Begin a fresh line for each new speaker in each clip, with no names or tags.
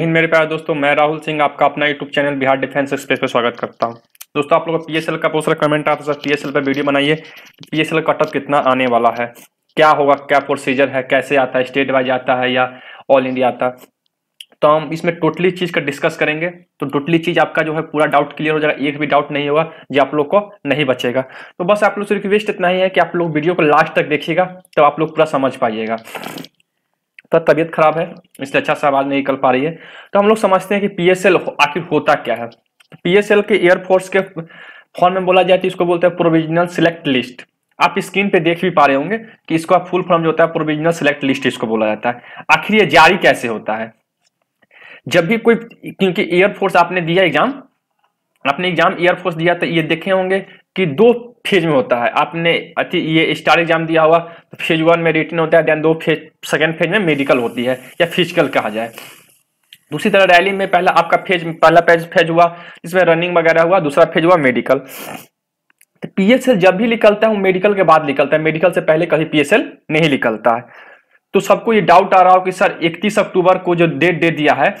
हिंद मेरे प्यार दोस्तों मैं राहुल सिंह आपका अपना YouTube channel Bihar defence express पर स्वागत करता हूं दोस्तों आप लोगों का पीएसएल का बहुत सारा कमेंट आता सर पीएसएल पर वीडियो बनाइए पीएसएल का कटअप कितना आने वाला है क्या होगा क्या प्रोसीजर है कैसे आता है स्टेट वाइज आता है या ऑल इंडिया आता है तो हम इसमें टोटली चीज का डिस्कस करेंगे तो टोटली चीज आपका जो है पूरा डाउट क्लियर हो जाएगा एक भी डाउट नहीं होगा जो आप लोग को नहीं बचेगा तो बस आप लोग से रिक्वेस्ट इतना ही है कि आप लोग वीडियो को लास्ट तक देखिएगा तो आप लोग पूरा समझ पाइएगा तो तबीयत खराब है इसलिए अच्छा से आवाज़ नहीं निकल पा रही है तो हम लोग समझते हैं कि पी आखिर होता क्या है पी के एयरफोर्स के फॉर्म में बोला जाए तो इसको बोलते हैं प्रोविजनल सिलेक्ट लिस्ट आप स्क्रीन पे देख भी पा रहे होंगे कि इसको आप फुल फॉर्म जो होता है प्रोविजनल सिलेक्ट लिस्ट इसको बोला जाता है आखिर ये जारी कैसे होता है जब भी कोई क्योंकि एयरफोर्स आपने दिया एग्जाम आपने एग्जाम एयरफोर्स दिया तो ये देखे होंगे कि दो फेज में होता है आपने अति ये स्टार एग्जाम दिया हुआ तो फेज वन में रिटर्न होता है देन दो फेज सेकेंड फेज में मेडिकल होती है या फिजिकल कहा जाए दूसरी तरह रैली में पहला आपका फेज पहला फेज फेज हुआ जिसमें रनिंग वगैरह हुआ दूसरा फेज हुआ मेडिकल तो पीएसएल जब भी निकलता है वो मेडिकल के बाद निकलता है मेडिकल से पहले कभी पीएसएल नहीं निकलता है तो सबको ये डाउट आ रहा हो कि सर इकतीस अक्टूबर को जो डेट दे दिया है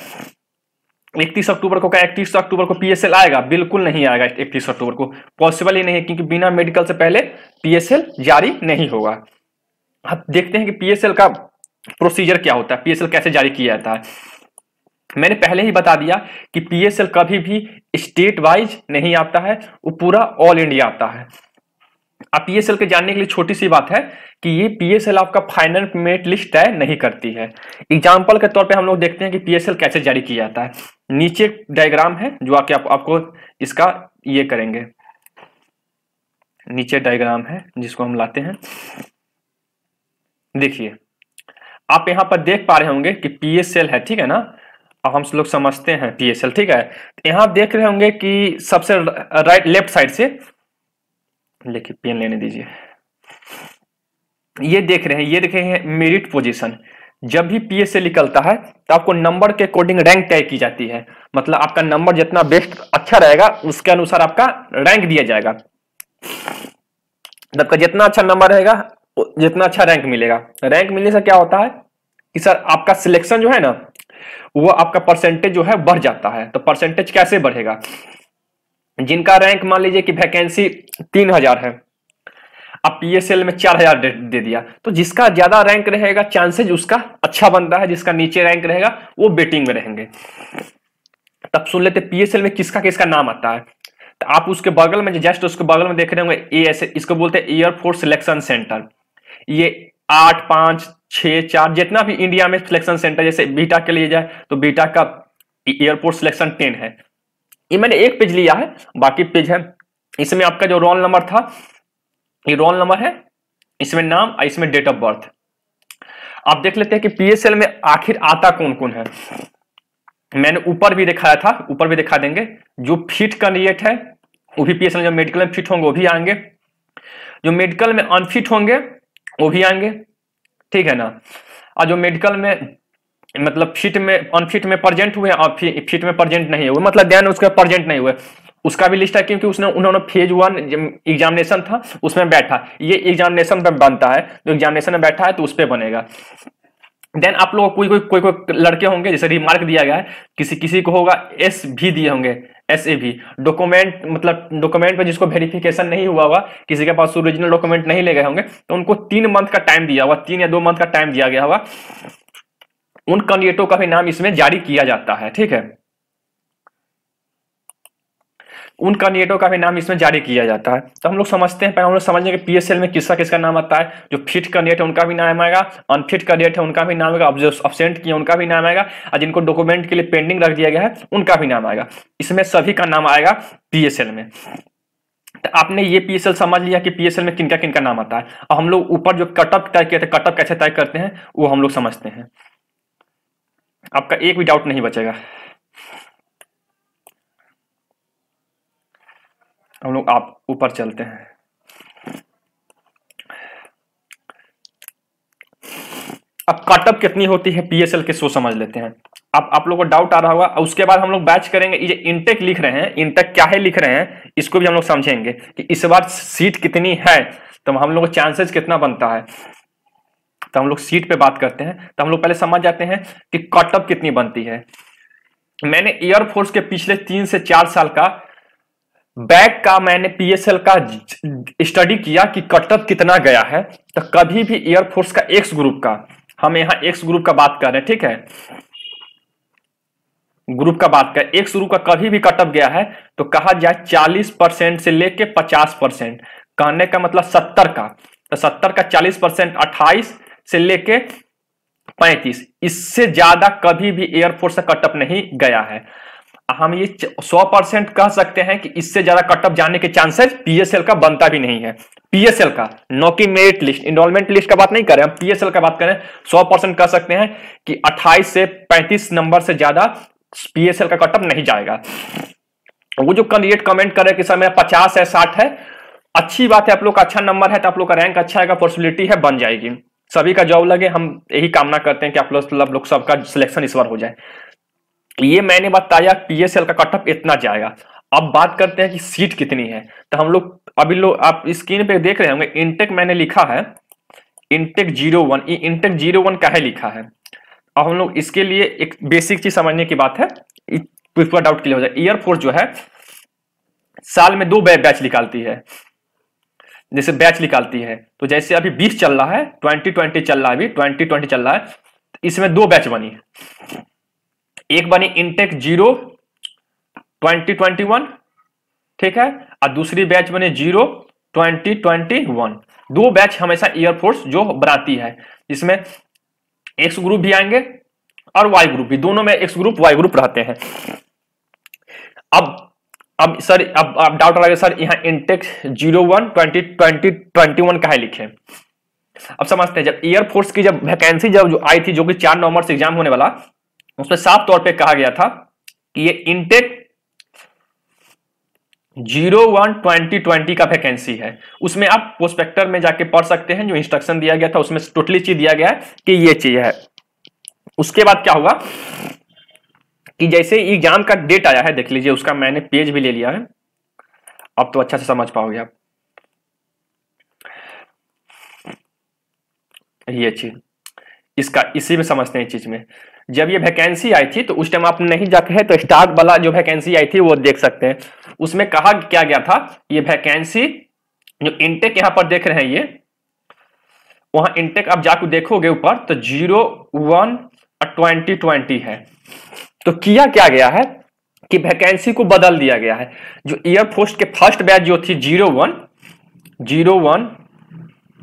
इकतीस अक्टूबर को क्या इकतीस अक्टूबर को पीएसएल आएगा बिल्कुल नहीं आएगा इकतीस अक्टूबर को पॉसिबल ही नहीं है क्योंकि बिना मेडिकल से पहले पीएसएल जारी नहीं होगा अब देखते हैं कि पीएसएल का प्रोसीजर क्या होता है पीएसएल कैसे जारी किया जाता है मैंने पहले ही बता दिया कि पीएसएल कभी भी स्टेट वाइज नहीं आता है वो पूरा ऑल इंडिया आता है अब पीएसएल के जानने के लिए छोटी सी बात है कि ये पीएसएल आपका फाइनल मेरिट लिस्ट तय नहीं करती है एग्जाम्पल के तौर पे हम लोग देखते हैं कि पीएसएल कैसे जारी किया जाता है नीचे डायग्राम है जो आके आप, आपको इसका ये करेंगे नीचे डायग्राम है जिसको हम लाते हैं देखिए आप यहां पर देख पा रहे होंगे कि पीएसएल है ठीक है ना अब हम लोग समझते हैं पीएसएल ठीक है तो यहां देख रहे होंगे कि सबसे राइट लेफ्ट साइड से लेके पेन लेने दीजिए ये देख रहे हैं ये देखे हैं मेरिट पोजीशन जब भी एस से निकलता है तो आपको नंबर के अकॉर्डिंग रैंक तय की जाती है मतलब आपका नंबर जितना बेस्ट अच्छा रहेगा उसके अनुसार आपका रैंक दिया जाएगा मतलब आपका जितना अच्छा नंबर रहेगा जितना अच्छा रैंक मिलेगा रैंक मिलने से क्या होता है कि सर आपका सिलेक्शन जो है ना वो आपका परसेंटेज जो है बढ़ जाता है तो परसेंटेज कैसे बढ़ेगा जिनका रैंक मान लीजिए कि वैकेंसी तीन हजार है अब पीएसएल में चार हजार दे दिया तो जिसका ज्यादा रैंक रहेगा चांसेज उसका अच्छा बनता है जिसका नीचे रैंक रहेगा वो बेटिंग में रहेंगे तब सुन लेते पीएसएल में किसका किसका नाम आता है तो आप उसके बगल में जस्ट उसके बगल में देख रहे होंगे ए एस इसको बोलते हैं एयरफोर्स सिलेक्शन सेंटर ये आठ पांच छह चार जितना भी इंडिया में सिलेक्शन सेंटर जैसे बीटा के लिए जाए तो बीटा का एयरफोर्स सिलेक्शन टेन है ये मैंने एक पेज लिया है बाकी पेज है इसमें आपका जो रोल नंबर था ये रोल नंबर है इसमें नाम और इसमें डेट ऑफ बर्थ आप देख लेते हैं कि पीएसएल में आखिर आता कौन कौन है मैंने ऊपर भी दिखाया था ऊपर भी दिखा देंगे जो फिट कैंडिडेट है वो भी पीएसएल जो मेडिकल में फिट होंगे वो भी आएंगे जो मेडिकल में अनफिट होंगे वो भी आएंगे ठीक है ना और जो मेडिकल में मतलब फिट में अनफिट में प्रजेंट हुए और फिट में प्रजेंट नहीं हुए मतलब ध्यान उसके प्रजेंट नहीं हुए उसका भी लिस्ट है क्योंकि उसने उन्होंने फेज वन एग्जामिनेशन था उसमें बैठा ये एग्जामिनेशन पर बनता है जो एग्जामिनेशन में बैठा है तो उस पर बनेगा देन आप लोग कोई कोई कोई कोई लड़के होंगे जैसे रिमार्क दिया गया है किसी किसी को होगा एस भी दिए होंगे एस ए भी डॉक्यूमेंट मतलब डॉक्यूमेंट पे जिसको वेरिफिकेशन नहीं हुआ हुआ किसी के पास ओरिजिनल डॉक्यूमेंट नहीं ले गए होंगे तो उनको तीन मंथ का टाइम दिया हुआ तीन या दो मंथ का टाइम दिया गया हुआ उन कैंडिडेटों का भी नाम इसमें जारी किया जाता है ठीक है उन कैंडिडेटों का भी नाम इसमें जारी किया जाता है तो हम लोग समझते हैं पहले हम लोग समझेंगे पीएसएल में किसका किसका नाम आता है जो फिट कैंडिडेट है उनका भी नाम आएगा अनफिट कैंडिडेट है उनका भी नाम आएगा जो अब्सेंट किए उनका भी नाम आएगा और जिनको डॉक्यूमेंट के लिए पेंडिंग रख दिया गया है उनका भी नाम आएगा इसमें सभी का नाम आएगा पीएसएल में तो आपने ये पीएसएल समझ लिया कि पीएसएल में किनका किनका नाम आता है और हम लोग ऊपर जो कटअप तय किया था कटअप कैसे तय करते हैं वो हम लोग समझते हैं आपका एक भी डाउट नहीं बचेगा हम लोग आप ऊपर चलते हैं अब कटअप कितनी होती है पीएसएल के सो समझ लेते हैं आप आप लोगों को डाउट आ रहा होगा उसके बाद हम लोग बैच करेंगे ये इनटेक लिख रहे हैं इनटेक क्या है लिख रहे हैं इसको भी हम लोग समझेंगे कि इस बार सीट कितनी है तो हम लोग चांसेस कितना बनता है तो हम लोग सीट पे बात करते हैं तो हम लोग पहले समझ जाते हैं कि कटअप कितनी बनती है मैंने एयरफोर्स के पिछले तीन से चार साल का बैक का मैंने पीएसएल का स्टडी किया कि कटअप कितना गया है तो कभी भी एयरफोर्स का एक्स ग्रुप का हम यहां एक्स ग्रुप का बात कर रहे हैं ठीक है ग्रुप का बात कर एक्स ग्रुप का कभी भी कटअप गया है तो कहा जाए 40 परसेंट से लेके 50 परसेंट कहने का मतलब 70 का तो 70 का 40 परसेंट अट्ठाईस से लेके 35 इससे ज्यादा कभी भी एयरफोर्स का कटअप नहीं गया है हम ये 100 परसेंट कह सकते हैं कि इससे ज्यादा कटअप जाने के चांसेस पीएसएल का बनता भी नहीं है पीएसएल का no merit list enrolment list का बात नहीं करें हम पीएसएल का बात करें 100 परसेंट कह सकते हैं कि 28 से 35 नंबर से ज्यादा पीएसएल का कटअप नहीं जाएगा वो जो कैंडिडेट कमेंट करे कि सर मेरा पचास है साठ है अच्छी बात है आप लोग का अच्छा नंबर है तो आप लोग का रैंक अच्छा आएगा पॉसिबिलिटी है बन जाएगी सभी का जॉब लगे हम यही कामना करते हैं कि आप लोग लो, लो, सबका सिलेक्शन इस बार हो जाए ये मैंने बताया पीएसएल का कटअप इतना जाएगा अब बात करते हैं कि सीट कितनी है तो हम लोग अभी लोग आप स्क्रीन पे देख रहे होंगे इंटेक मैंने लिखा है intake zero one intake zero one का है लिखा है अब हम लोग इसके लिए एक बेसिक चीज समझने की बात है डाउट क्लियर हो जाए एयरफोर्स जो है साल में दो बैच निकालती है जैसे बैच निकालती है तो जैसे अभी बीस चल रहा है ट्वेंटी ट्वेंटी चल रहा है अभी ट्वेंटी ट्वेंटी चल रहा है तो इसमें दो बैच बनी है एक बनी intake zero twenty twenty one ठीक है और दूसरी बैच बनी जीरो ट्वेंटी ट्वेंटी वन दो बैच हमेशा एयरफोर्स जो बनाती है इसमें एक्स ग्रुप भी आएंगे और वाई ग्रुप भी दोनों में एक्स ग्रुप वाई ग्रुप रहते हैं अब अब सर अब आप डाउट आ लगे सर यहाँ intakes zero one twenty twenty twenty one का है लिखे अब समझते हैं जब एयरफोर्स की जब वैकेंसी जब जो आई थी जो कि चार नवंबर से एग्जाम होने वाला उसमें साफ तौर पे कहा गया था कि ये intake zero one twenty twenty का वैकेंसी है उसमें आप प्रोस्पेक्टर में जाके पढ़ सकते हैं जो इंस्ट्रक्शन दिया गया था उसमें टोटली चीज दिया गया है कि ये चीज है उसके बाद क्या हुआ कि जैसे एग्जाम का डेट आया है देख लीजिए उसका मैंने पेज भी ले लिया है अब तो अच्छा से समझ पाओगे आप ये चीज इसका इसी में समझते हैं चीज में जब ये वैकेंसी आई थी तो उस टाइम आप नहीं जाते हैं तो स्टार्ट वाला जो वैकेंसी आई थी वो देख सकते हैं उसमें कहा क्या गया था ये वैकेंसी जो इनटेक यहां पर देख रहे हैं ये वहां इंटेक आप जाकर देखोगे ऊपर तो जीरो वन ट्वेंटी ट्वेंटी है तो किया क्या गया है कि वैकेंसी को बदल दिया गया है जो एयरफोर्स के फर्स्ट बैच जो थी zero one zero one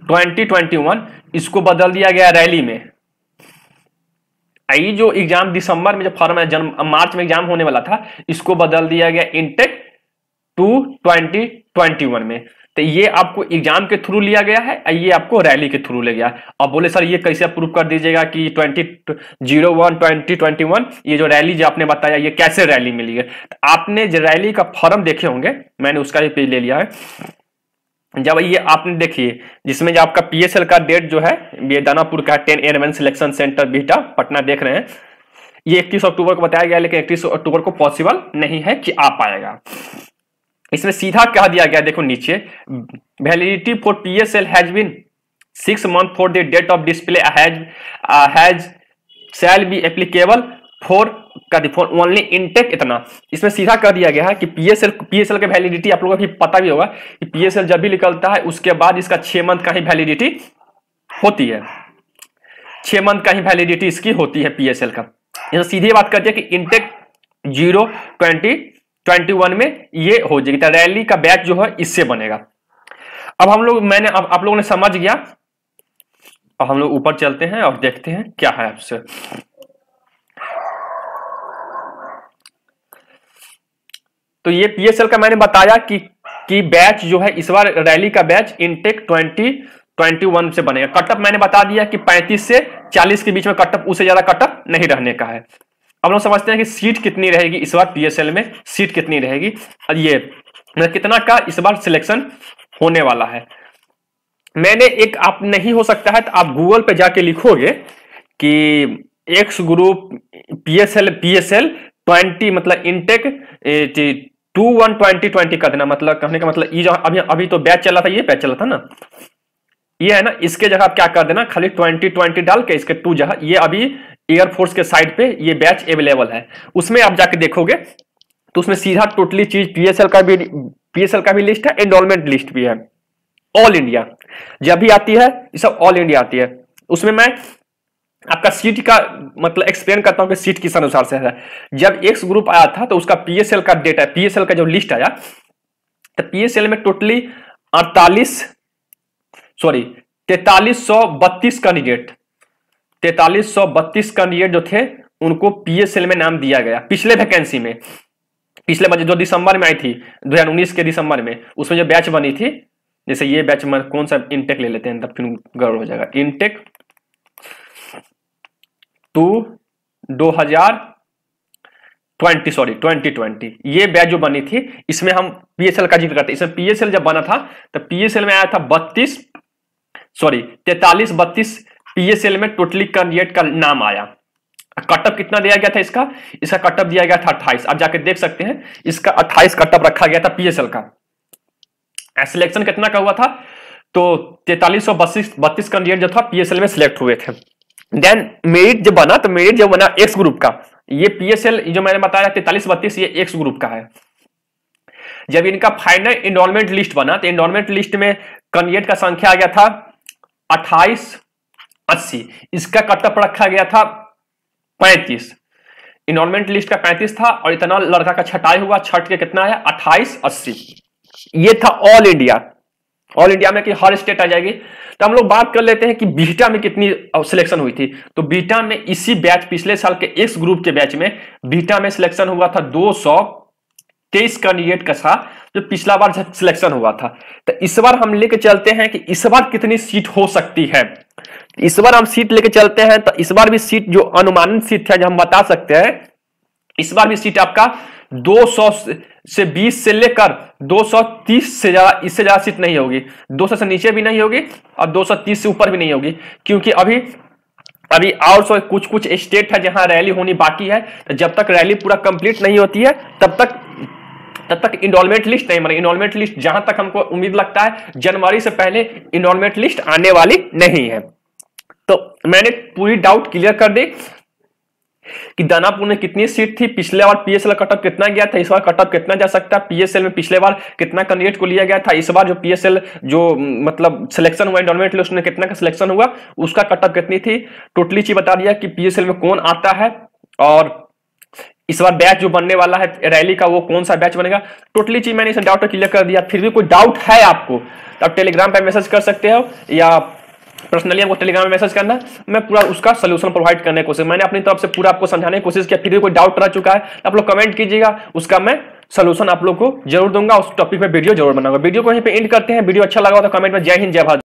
twenty twenty one इसको बदल दिया गया रैली में आई जो एग्जाम दिसंबर में जो फॉर्म है जन्म मार्च में एग्जाम होने वाला था इसको बदल दिया गया intake two twenty twenty one में तो ये आपको एग्जाम के थ्रू लिया गया है ये आपको रैली के थ्रू ले गया है और बोले सर ये कैसे प्रूव कर दीजिएगा कि twenty zero one twenty twenty one ये जो रैली जो आपने बताया ये कैसे रैली मिली है तो आपने जो रैली का फॉर्म देखे होंगे मैंने उसका भी पेज ले लिया है जब ये आपने देखिए जिसमें जो आपका पी का डेट जो है ये दानापुर का ten airman selection centre Bihta Patna देख रहे हैं ये इकतीस अक्टूबर को बताया गया लेकिन इकतीस अक्टूबर को पॉसिबल नहीं है कि आ पाएगा इसमें सीधा कह दिया गया देखो नीचे validity for P S L has been six month for the date of display has has shall be applicable for का फॉर ओनली इनटेक इतना इसमें सीधा कह दिया गया है कि P P S L S L का वैलिडिटी आप लोगों को पता भी होगा कि पी एस एल जब भी निकलता है उसके बाद इसका छह मंथ का ही वैलिडिटी होती है छह मंथ का ही वैलिडिटी इसकी होती है पी एस एल का सीधी बात कर दिया कि इनटेक जीरो ट्वेंटी 21 में ये हो जाएगी तो रैली का बैच जो है इससे बनेगा अब हम लोग मैंने अब आप लोगों ने समझ गया अब हम लोग ऊपर चलते हैं और देखते हैं क्या है आपसे तो ये पीएसएल का मैंने बताया कि कि बैच जो है इस बार रैली का बैच इनटेक वन से बनेगा कटअप मैंने बता दिया कि 35 से 40 के बीच में कटअप उससे ज्यादा कटअप नहीं रहने का है अब हम समझते हैं कि सीट कितनी रहेगी इस बार पीएसएल में सीट कितनी रहेगी और ये मतलब कितना का इस बार सिलेक्शन होने वाला है मैंने एक आप नहीं हो सकता है तो आप गूगल पे जाके लिखोगे कि X group PSL PSL twenty मतलब intake two one twenty twenty का देना मतलब कहने का मतलब ये जो अभी अभी तो बैच चला था ये बैच चला था ना ये है ना इसके जगह आप क्या कर देना खाली ट्वेंटी ट्वेंटी डाल के इसके टू जगह ये अभी एयरफोर्स के साइड पे ये बैच अवेलेबल है उसमें आप जाके देखोगे तो उसमें सीधा टोटली चीज पीएसएल का भी पीएसएल का भी लिस्ट है एनरोलमेंट लिस्ट भी है ऑल इंडिया जब भी आती है ये सब ऑल इंडिया आती है उसमें मैं आपका सीट का मतलब एक्सप्लेन करता हूं कि सीट किस अनुसार से है जब एक्स ग्रुप आया था तो उसका पीएसएल का डेटा पीएसएल का जब लिस्ट आया तो पीएसएल में टोटली अड़तालीस सॉरी तैतालीस सौ बत्तीस कैंडिडेट तैतालीस सौ बत्तीस कैंडिडेट जो थे उनको पीएसएल में नाम दिया गया पिछले वैकेंसी में पिछले बजे जो दिसंबर में आई थी 2019 के दिसंबर में उसमें जो बैच बनी थी जैसे ये बैच में कौन सा इनटेक ले लेते हैं तब फिर गर्व हो जाएगा इनटेक टू दो हजार ट्वेंटी सॉरी ट्वेंटी ट्वेंटी ये बैच जो बनी थी इसमें हम पीएसएल का जिक्र करते हैं इसमें पीएसएल जब बना था तो पीएसएल में आया था बत्तीस सॉरी तैतालीस बत्तीस पीएसएल में टोटली कैंडिडेट का नाम आया कटअप कितना दिया गया था इसका इसका कटअप दिया गया था अट्ठाइस आप जाके देख सकते हैं इसका अट्ठाइस कटअप रखा गया था पीएसएल का सिलेक्शन कितना का हुआ था तो तैतालीस सौ बत्तीस बत्तीस कैंडिडेट जो था पीएसएल में सिलेक्ट हुए थे देन मेरिट जब बना तो मेरिट जब बना एक्स ग्रुप का ये पीएसएल जो मैंने बताया तैतालीस बत्तीस ये एक्स ग्रुप का है जब इनका फाइनल इनरोलमेंट लिस्ट बना तो इनरोलमेंट लिस्ट में कैंडिडेट का संख्या आ गया था अट्ठाईस अस्सी इसका कट ऑफ रखा गया था पैंतीस इनमेंट लिस्ट का पैंतीस था और इतना लड़का का छटाई हुआ छठ के कितना है अट्ठाईस अस्सी ये था ऑल इंडिया ऑल इंडिया में कि हर स्टेट आ जाएगी तो हम लोग बात कर लेते हैं कि बीटा में कितनी सिलेक्शन हुई थी तो बीटा में इसी बैच पिछले साल के एक्स ग्रुप के बैच में बीटा में सिलेक्शन हुआ था दो सौ तेईस कैंडिडेट का था जो पिछला बार जब सिलेक्शन हुआ था तो इस बार हम लेके चलते हैं कि इस बार कितनी सीट हो सकती है इस बार हम सीट लेके चलते हैं तो इस बार भी सीट जो अनुमानित सीट है जो हम बता सकते हैं इस बार भी सीट आपका 200 से 20 से लेकर 230 से ज्यादा इससे ज्यादा सीट नहीं होगी 200 से नीचे भी नहीं होगी और 230 से ऊपर भी नहीं होगी क्योंकि अभी अभी और सो कुछ कुछ स्टेट है जहां रैली होनी बाकी है तो जब तक रैली पूरा कंप्लीट नहीं होती है तब तक तब तक इनोलमेंट लिस्ट नहीं बनेगी इनोलमेंट लिस्ट जहां तक हमको उम्मीद लगता है जनवरी से पहले इनोलमेंट लिस्ट आने वाली नहीं है तो मैंने पूरी डाउट क्लियर कर दी कि दानापुर में कितनी सीट थी पिछले बार पीएसएल कटअप कितना गया था इस बार कटअप कितना जा सकता है पीएसएल में पिछले बार कितना कैंडिडेट को लिया गया था इस बार जो पीएसएल जो मतलब सिलेक्शन हुआ एनरोलमेंट लिस्ट में कितना का सिलेक्शन हुआ उसका कटअप कितनी थी टोटली चीज बता दिया कि पीएसएल में कौन आता है और इस बार बैच जो बनने वाला है रैली का वो कौन सा बैच बनेगा टोटली चीज मैंने इसे डाउट क्लियर कर दिया फिर भी कोई डाउट है आपको तो आप टेलीग्राम पर मैसेज कर सकते हो या पर्सनली आपको टेलीग्राम में मैसेज करना मैं पूरा उसका सोल्यूशन प्रोवाइड करने की कोशिश मैंने अपनी तरफ से पूरा आपको समझाने की कोशिश किया फिर भी कोई डाउट रह चुका है तो आप लोग कमेंट कीजिएगा उसका मैं सोल्यूशन आप लोग को जरूर दूंगा उस टॉपिक में वीडियो जरूर बनाऊंगा वीडियो को यहीं पर एंड करते हैं वीडियो अच्छा लगा तो कमेंट में जय हिंद जय भारत